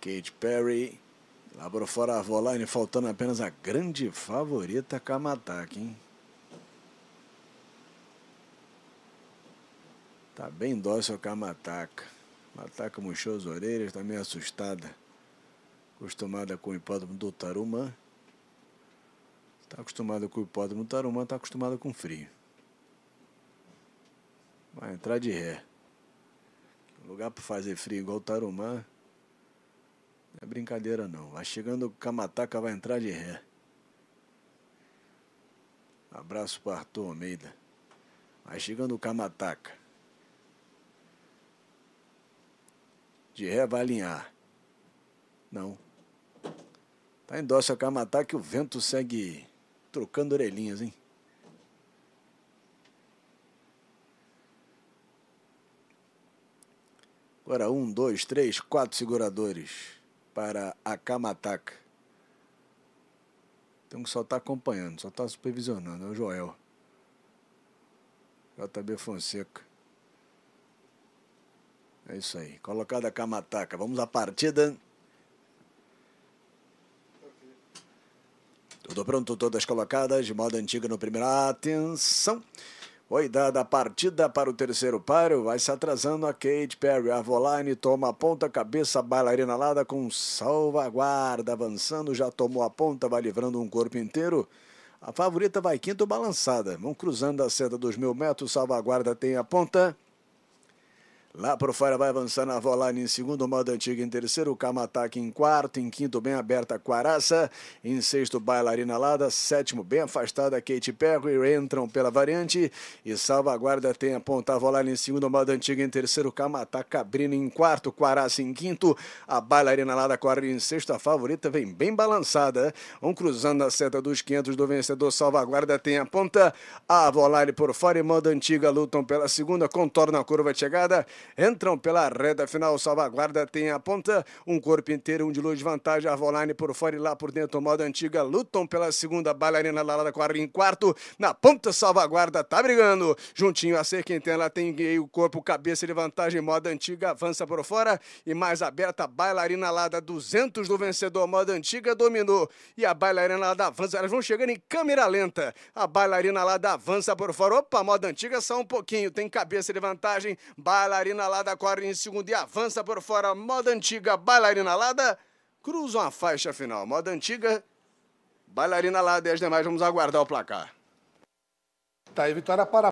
Kate Perry. Lá para fora a Voline, faltando apenas a grande favorita Kamataki, hein? Tá bem dócil a Kamataka. Mataka murchou as orelhas, tá meio assustada. Acostumada com o hipódromo do Tarumã. Tá acostumada com o hipódromo do Tarumã, tá acostumada com frio. Vai entrar de ré. Lugar para fazer frio igual o Tarumã. Não é brincadeira não. Vai chegando o Kamataka vai entrar de ré. Abraço para Arthur Almeida. Vai chegando o Kamataka. De ré vai alinhar. Não. Tá em dócil a Kamataka e o vento segue trocando orelhinhas, hein? Agora um, dois, três, quatro seguradores para a Akamataka. Então só está acompanhando, só está supervisionando, é o Joel. JB Fonseca. É isso aí. Colocada a Kamataca. Vamos à partida. Tudo pronto, todas colocadas, de moda antiga no primeiro. Atenção! Oi, dada a partida para o terceiro páreo, vai se atrasando a Kate Perry. a Arvolaine toma a ponta, cabeça, bailarina alada com salvaguarda. Avançando, já tomou a ponta, vai livrando um corpo inteiro. A favorita vai quinto balançada. Vão cruzando a senda dos mil metros, salvaguarda tem a ponta. Lá pro fora vai avançar na Voline em segundo, modo antigo em terceiro, camataque em quarto, em quinto, bem aberta Quaraça, em sexto, Bailarina Lada, sétimo, bem afastada Kate Perry, entram pela variante e salvaguarda tem a ponta Voline em segundo, modo antigo em terceiro, Kamatá cabrino em quarto, Quaraça em quinto, a Bailarina Lada corre em sexto, a favorita vem bem balançada, um cruzando a seta dos 500 do vencedor, salvaguarda tem a ponta, a Voline por fora e modo Antiga lutam pela segunda, contorna a curva de chegada, entram pela reta final. Salvaguarda tem a ponta, um corpo inteiro, um de luz, vantagem. Arvoline por fora e lá por dentro, moda antiga. Lutam pela segunda bailarina da Quadra em quarto. Na ponta, salvaguarda tá brigando. Juntinho a ser quem tem, ela tem o corpo, cabeça de vantagem. Moda antiga avança por fora e mais aberta, bailarina Lada 200 do vencedor. Moda antiga dominou e a bailarina Lada avança. Elas vão chegando em câmera lenta. A bailarina Lada avança por fora. Opa, moda antiga só um pouquinho. Tem cabeça de vantagem. Bailarina Bailarina Alada corre em segundo e avança por fora. Moda Antiga, Bailarina Alada cruzam a faixa final. Moda Antiga, Bailarina Alada e as demais. Vamos aguardar o placar. Tá aí, vitória para